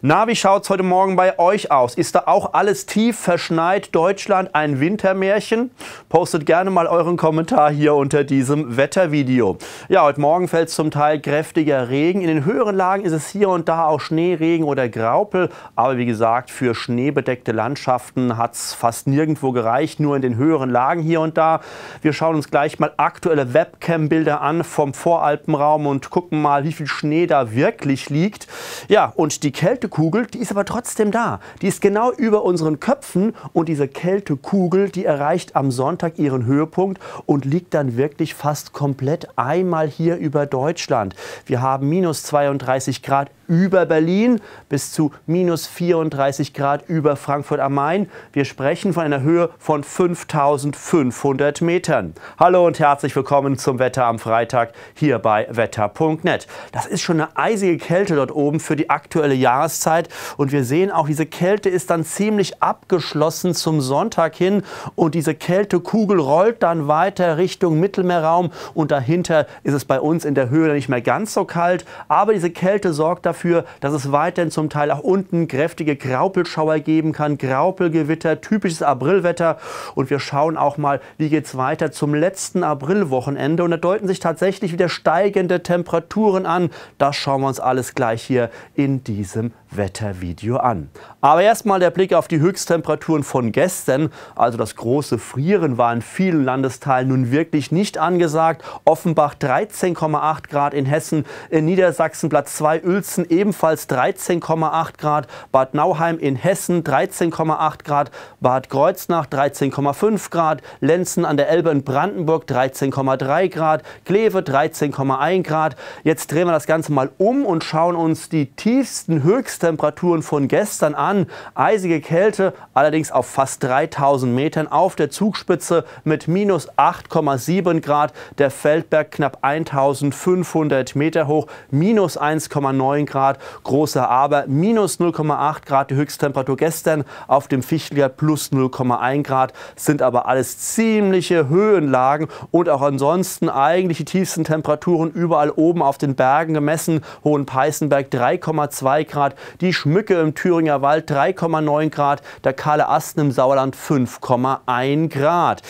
Na, wie schaut es heute Morgen bei euch aus? Ist da auch alles tief verschneit? Deutschland ein Wintermärchen? Postet gerne mal euren Kommentar hier unter diesem Wettervideo. Ja, heute Morgen fällt zum Teil kräftiger Regen. In den höheren Lagen ist es hier und da auch Schneeregen oder Graupel. Aber wie gesagt, für schneebedeckte Landschaften hat es fast nirgendwo gereicht, nur in den höheren Lagen hier und da. Wir schauen uns gleich mal aktuelle Webcam-Bilder an vom Voralpenraum und gucken mal, wie viel Schnee da wirklich liegt. Ja, und die Kälte Kältekugel, die ist aber trotzdem da. Die ist genau über unseren Köpfen und diese Kältekugel, die erreicht am Sonntag ihren Höhepunkt und liegt dann wirklich fast komplett einmal hier über Deutschland. Wir haben minus 32 Grad über Berlin bis zu minus 34 Grad über Frankfurt am Main. Wir sprechen von einer Höhe von 5500 Metern. Hallo und herzlich willkommen zum Wetter am Freitag hier bei wetter.net. Das ist schon eine eisige Kälte dort oben für die aktuelle Jahreszeit. Mittagszeit. Und wir sehen auch, diese Kälte ist dann ziemlich abgeschlossen zum Sonntag hin. Und diese Kältekugel rollt dann weiter Richtung Mittelmeerraum. Und dahinter ist es bei uns in der Höhe nicht mehr ganz so kalt. Aber diese Kälte sorgt dafür, dass es weiterhin zum Teil auch unten kräftige Graupelschauer geben kann. Graupelgewitter, typisches Aprilwetter. Und wir schauen auch mal, wie geht es weiter zum letzten Aprilwochenende. Und da deuten sich tatsächlich wieder steigende Temperaturen an. Das schauen wir uns alles gleich hier in diesem Wettervideo an. Aber erstmal der Blick auf die Höchsttemperaturen von gestern. Also das große Frieren war in vielen Landesteilen nun wirklich nicht angesagt. Offenbach 13,8 Grad in Hessen, in Niedersachsen Platz 2 Uelzen ebenfalls 13,8 Grad, Bad Nauheim in Hessen 13,8 Grad, Bad Kreuznach 13,5 Grad, Lenzen an der Elbe in Brandenburg 13,3 Grad, Kleve 13,1 Grad. Jetzt drehen wir das Ganze mal um und schauen uns die tiefsten, höchsten Höchsttemperaturen von gestern an. Eisige Kälte, allerdings auf fast 3000 Metern auf der Zugspitze mit minus 8,7 Grad. Der Feldberg knapp 1500 Meter hoch, minus 1,9 Grad. Großer Aber, minus 0,8 Grad. Die Höchsttemperatur gestern auf dem Fichtliger plus 0,1 Grad. Sind aber alles ziemliche Höhenlagen und auch ansonsten eigentlich die tiefsten Temperaturen überall oben auf den Bergen gemessen. Hohen Peißenberg 3,2 Grad, die Schmücke im Thüringer Wald 3,9 Grad, der Kahle Asten im Sauerland 5,1 Grad.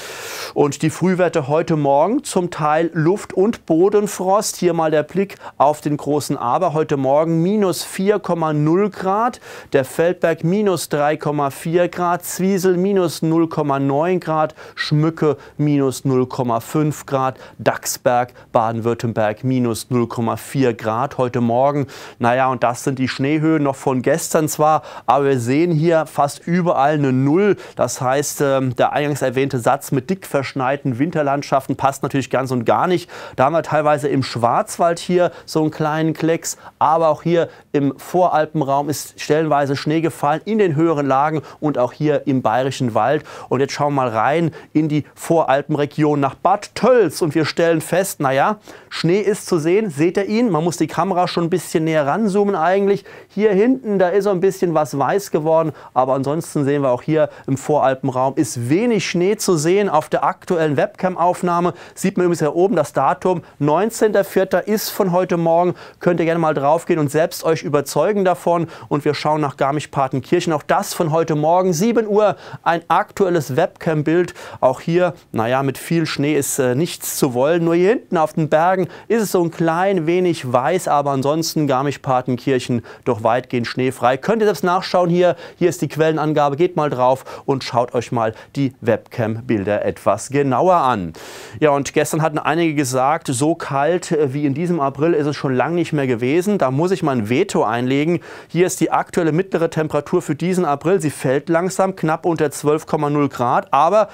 Und die Frühwerte heute Morgen zum Teil Luft- und Bodenfrost. Hier mal der Blick auf den großen Aber. Heute Morgen minus 4,0 Grad, der Feldberg minus 3,4 Grad, Zwiesel minus 0,9 Grad, Schmücke minus 0,5 Grad, Dachsberg, Baden-Württemberg minus 0,4 Grad heute Morgen. Naja, und das sind die Schneehöhen noch von gestern zwar, aber wir sehen hier fast überall eine Null. Das heißt, ähm, der eingangs erwähnte Satz mit dick verschneiten Winterlandschaften passt natürlich ganz und gar nicht. Da haben wir teilweise im Schwarzwald hier so einen kleinen Klecks, aber auch hier im Voralpenraum ist stellenweise Schnee gefallen in den höheren Lagen und auch hier im Bayerischen Wald. Und jetzt schauen wir mal rein in die Voralpenregion nach Bad Tölz und wir stellen fest, naja, Schnee ist zu sehen, seht ihr ihn? Man muss die Kamera schon ein bisschen näher ranzoomen eigentlich. Hier hinten, da ist so ein bisschen was weiß geworden. Aber ansonsten sehen wir auch hier im Voralpenraum ist wenig Schnee zu sehen. Auf der aktuellen Webcam-Aufnahme sieht man übrigens hier oben das Datum. 19.04. ist von heute Morgen. Könnt ihr gerne mal draufgehen und selbst euch überzeugen davon. Und wir schauen nach Garmisch-Partenkirchen. Auch das von heute Morgen, 7 Uhr, ein aktuelles Webcam-Bild. Auch hier, naja, mit viel Schnee ist äh, nichts zu wollen. Nur hier hinten auf den Bergen ist es so ein klein wenig weiß, aber ansonsten Garmisch-Partenkirchen doch weit weitgehend schneefrei. Könnt ihr selbst nachschauen hier. Hier ist die Quellenangabe. Geht mal drauf und schaut euch mal die Webcam-Bilder etwas genauer an. Ja, und gestern hatten einige gesagt, so kalt äh, wie in diesem April ist es schon lange nicht mehr gewesen. Da muss ich mein Veto einlegen. Hier ist die aktuelle mittlere Temperatur für diesen April. Sie fällt langsam knapp unter 12,0 Grad. Aber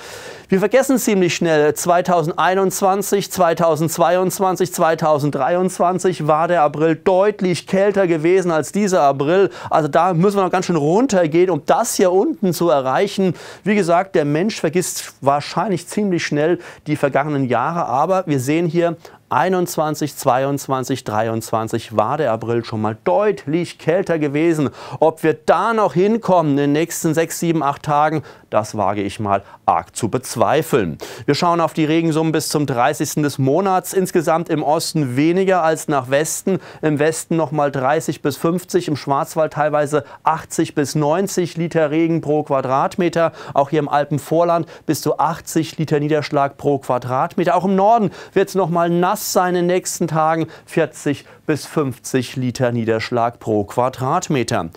wir vergessen ziemlich schnell 2021, 2022, 2023 war der April deutlich kälter gewesen als dieser April. April. Also da müssen wir noch ganz schön runtergehen, um das hier unten zu erreichen. Wie gesagt, der Mensch vergisst wahrscheinlich ziemlich schnell die vergangenen Jahre, aber wir sehen hier 21, 22, 23 war der April schon mal deutlich kälter gewesen. Ob wir da noch hinkommen in den nächsten 6, 7, 8 Tagen, das wage ich mal arg zu bezweifeln. Wir schauen auf die Regensummen bis zum 30. des Monats. Insgesamt im Osten weniger als nach Westen. Im Westen nochmal 30 bis 50, im Schwarzwald teilweise 80 bis 90 Liter Regen pro Quadratmeter. Auch hier im Alpenvorland bis zu 80 Liter Niederschlag pro Quadratmeter. Auch im Norden wird es nochmal nass seinen nächsten Tagen 40 bis 50 Liter Niederschlag pro Quadratmeter.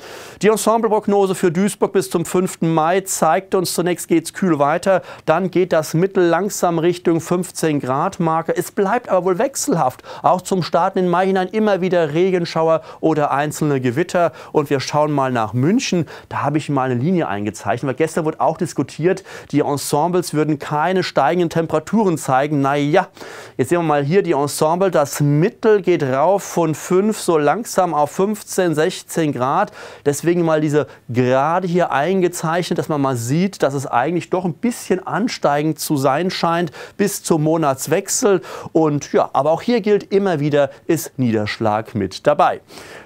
Die Ensembleprognose für Duisburg bis zum 5. Mai zeigt uns, zunächst geht es kühl weiter, dann geht das Mittel langsam Richtung 15 Grad Marke. Es bleibt aber wohl wechselhaft. Auch zum Starten in Mai hinein immer wieder Regenschauer oder einzelne Gewitter. Und wir schauen mal nach München. Da habe ich mal eine Linie eingezeichnet, weil gestern wurde auch diskutiert, die Ensembles würden keine steigenden Temperaturen zeigen. Naja, jetzt sehen wir mal hier die Ensemble. Das Mittel geht rauf von 5 so langsam auf 15, 16 Grad. Deswegen mal diese Gerade hier eingezeichnet, dass man mal sieht, dass es eigentlich doch ein bisschen ansteigend zu sein scheint bis zum Monatswechsel. Und ja, aber auch hier gilt immer wieder, ist Niederschlag mit dabei.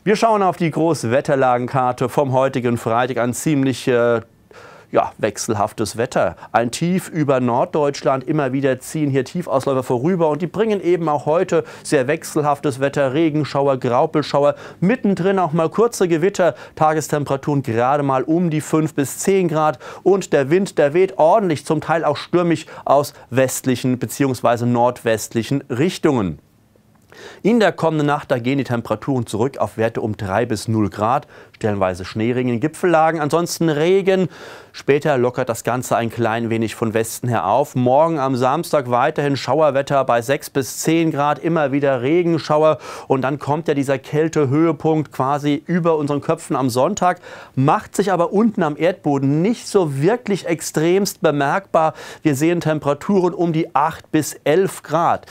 Wir schauen auf die Großwetterlagenkarte vom heutigen Freitag. Ein ziemlich äh, ja, wechselhaftes Wetter. Ein Tief über Norddeutschland, immer wieder ziehen hier Tiefausläufer vorüber und die bringen eben auch heute sehr wechselhaftes Wetter, Regenschauer, Graupelschauer, mittendrin auch mal kurze Gewitter, Tagestemperaturen gerade mal um die 5 bis 10 Grad und der Wind, der weht ordentlich, zum Teil auch stürmisch aus westlichen bzw. nordwestlichen Richtungen. In der kommenden Nacht, da gehen die Temperaturen zurück auf Werte um 3 bis 0 Grad. Stellenweise Schneeringen, Gipfellagen, ansonsten Regen. Später lockert das Ganze ein klein wenig von Westen her auf. Morgen am Samstag weiterhin Schauerwetter bei 6 bis 10 Grad, immer wieder Regenschauer. Und dann kommt ja dieser Kältehöhepunkt quasi über unseren Köpfen am Sonntag, macht sich aber unten am Erdboden nicht so wirklich extremst bemerkbar. Wir sehen Temperaturen um die 8 bis 11 Grad.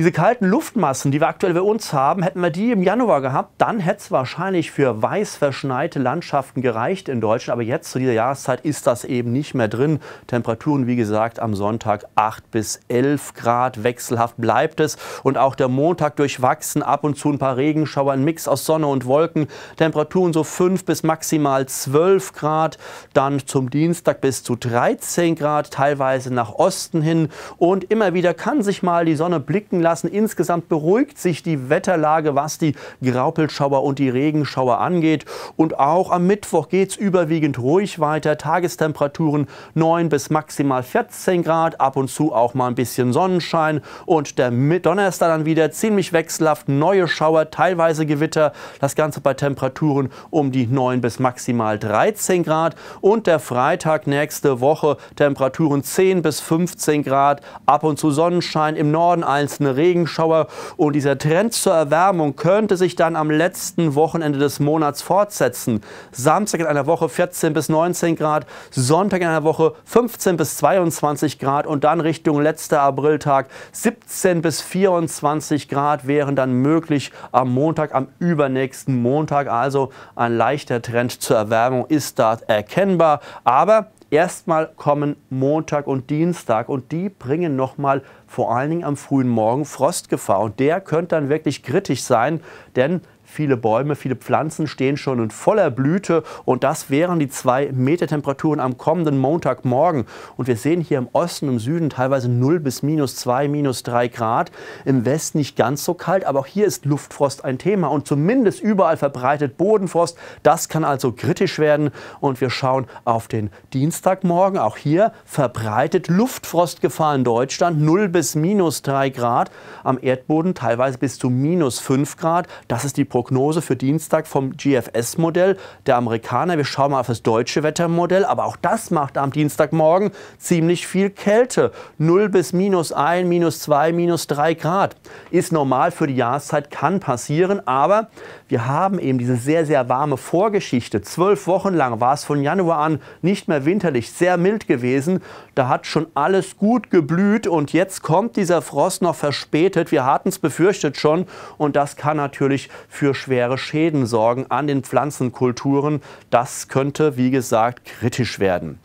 Diese kalten Luftmassen, die wir aktuell bei uns haben, hätten wir die im Januar gehabt, dann hätte es wahrscheinlich für weiß verschneite Landschaften gereicht in Deutschland. Aber jetzt zu dieser Jahreszeit ist das eben nicht mehr drin. Temperaturen, wie gesagt, am Sonntag 8 bis 11 Grad. Wechselhaft bleibt es. Und auch der Montag durchwachsen. Ab und zu ein paar Regenschauer, ein Mix aus Sonne und Wolken. Temperaturen so 5 bis maximal 12 Grad. Dann zum Dienstag bis zu 13 Grad, teilweise nach Osten hin. Und immer wieder kann sich mal die Sonne blicken lassen lassen. Insgesamt beruhigt sich die Wetterlage, was die Graupelschauer und die Regenschauer angeht. Und auch am Mittwoch geht es überwiegend ruhig weiter. Tagestemperaturen 9 bis maximal 14 Grad, ab und zu auch mal ein bisschen Sonnenschein. Und der Donnerstag dann wieder ziemlich wechselhaft, neue Schauer, teilweise Gewitter. Das Ganze bei Temperaturen um die 9 bis maximal 13 Grad. Und der Freitag nächste Woche Temperaturen 10 bis 15 Grad, ab und zu Sonnenschein, im Norden einzelne Regenschauer und dieser Trend zur Erwärmung könnte sich dann am letzten Wochenende des Monats fortsetzen. Samstag in einer Woche 14 bis 19 Grad, Sonntag in einer Woche 15 bis 22 Grad und dann Richtung letzter Apriltag 17 bis 24 Grad wären dann möglich am Montag, am übernächsten Montag. Also ein leichter Trend zur Erwärmung ist da erkennbar. Aber Erstmal kommen Montag und Dienstag und die bringen nochmal vor allen Dingen am frühen Morgen Frostgefahr. Und der könnte dann wirklich kritisch sein, denn Viele Bäume, viele Pflanzen stehen schon in voller Blüte und das wären die 2 Meter Temperaturen am kommenden Montagmorgen. Und wir sehen hier im Osten, im Süden teilweise 0 bis minus 2, minus 3 Grad. Im Westen nicht ganz so kalt, aber auch hier ist Luftfrost ein Thema und zumindest überall verbreitet Bodenfrost. Das kann also kritisch werden und wir schauen auf den Dienstagmorgen. Auch hier verbreitet Luftfrostgefahr in Deutschland 0 bis minus 3 Grad. Am Erdboden teilweise bis zu minus 5 Grad. Das ist die Prognose Prognose für Dienstag vom GFS-Modell der Amerikaner. Wir schauen mal auf das deutsche Wettermodell. Aber auch das macht am Dienstagmorgen ziemlich viel Kälte. 0 bis minus 1, minus 2, minus 3 Grad. Ist normal für die Jahreszeit, kann passieren. Aber wir haben eben diese sehr, sehr warme Vorgeschichte. Zwölf Wochen lang war es von Januar an nicht mehr winterlich, sehr mild gewesen. Da hat schon alles gut geblüht und jetzt kommt dieser Frost noch verspätet. Wir hatten es befürchtet schon und das kann natürlich für für schwere Schäden sorgen an den Pflanzenkulturen. Das könnte, wie gesagt, kritisch werden.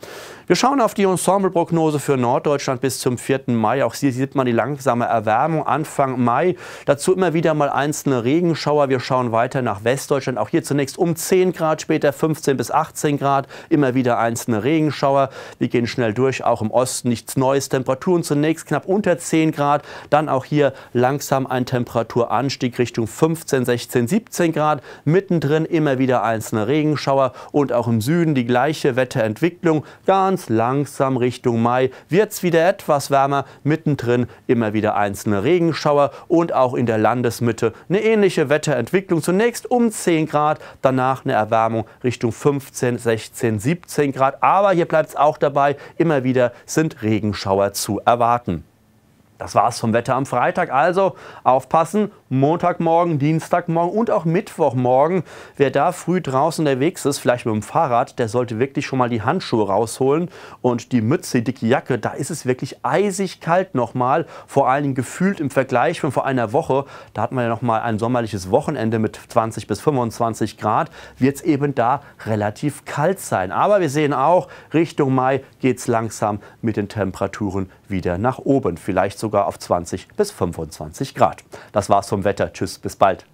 Wir schauen auf die Ensembleprognose für Norddeutschland bis zum 4. Mai. Auch hier sieht man die langsame Erwärmung Anfang Mai. Dazu immer wieder mal einzelne Regenschauer. Wir schauen weiter nach Westdeutschland. Auch hier zunächst um 10 Grad, später 15 bis 18 Grad. Immer wieder einzelne Regenschauer. Wir gehen schnell durch, auch im Osten nichts Neues. Temperaturen zunächst knapp unter 10 Grad. Dann auch hier langsam ein Temperaturanstieg Richtung 15, 16, 17 Grad. Mittendrin immer wieder einzelne Regenschauer. Und auch im Süden die gleiche Wetterentwicklung. Ganz ganz langsam Richtung Mai wird es wieder etwas wärmer, mittendrin immer wieder einzelne Regenschauer und auch in der Landesmitte eine ähnliche Wetterentwicklung. Zunächst um 10 Grad, danach eine Erwärmung Richtung 15, 16, 17 Grad. Aber hier bleibt es auch dabei, immer wieder sind Regenschauer zu erwarten. Das war's vom Wetter am Freitag. Also aufpassen, Montagmorgen, Dienstagmorgen und auch Mittwochmorgen. Wer da früh draußen unterwegs ist, vielleicht mit dem Fahrrad, der sollte wirklich schon mal die Handschuhe rausholen und die Mütze, dicke Jacke. Da ist es wirklich eisig kalt nochmal. Vor allen Dingen gefühlt im Vergleich von vor einer Woche. Da hatten wir ja nochmal ein sommerliches Wochenende mit 20 bis 25 Grad. Wird es eben da relativ kalt sein. Aber wir sehen auch, Richtung Mai geht es langsam mit den Temperaturen wieder nach oben. Vielleicht sogar sogar auf 20 bis 25 Grad. Das war's vom Wetter. Tschüss, bis bald.